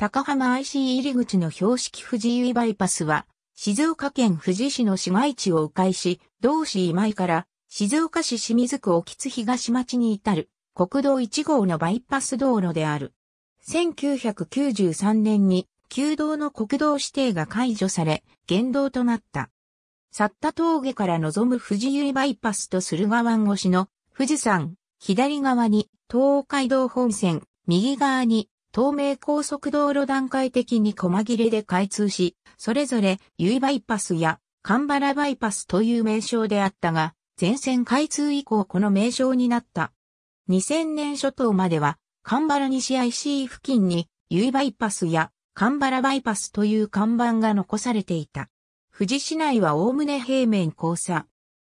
高浜 IC 入り口の標識藤井バイパスは、静岡県富士市の市街地を迂回し、同市今井から静岡市清水区沖津東町に至る国道1号のバイパス道路である。1993年に旧道の国道指定が解除され、原道となった。去った峠から望む富士湯バイパスと駿河湾越しの富士山、左側に東海道本線、右側に東名高速道路段階的に細切れで開通し、それぞれ、ゆいバイパスや、神原バイパスという名称であったが、全線開通以降この名称になった。2000年初頭までは、神原西 IC 付近に、ゆいバイパスや、神原バイパスという看板が残されていた。富士市内は概ね平面交差。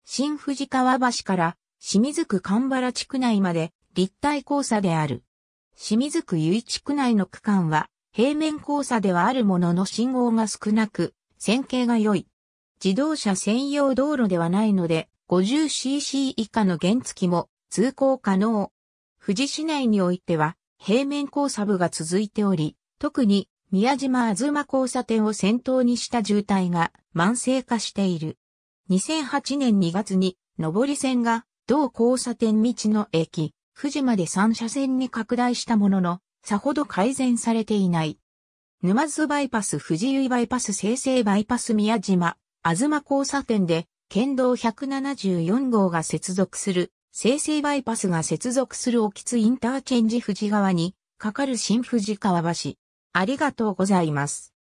新富士川橋から清水区神原地区内まで立体交差である。清水区由一区内の区間は、平面交差ではあるものの信号が少なく、線形が良い。自動車専用道路ではないので、50cc 以下の原付も通行可能。富士市内においては、平面交差部が続いており、特に宮島あずま交差点を先頭にした渋滞が慢性化している。2008年2月に上り線が同交差点道の駅、富士まで三車線に拡大したものの、さほど改善されていない。沼津バイパス富士湯バイパス生成バイパス宮島、あずま交差点で、県道174号が接続する、生成バイパスが接続する沖津インターチェンジ富士川に、かかる新富士川橋。ありがとうございます。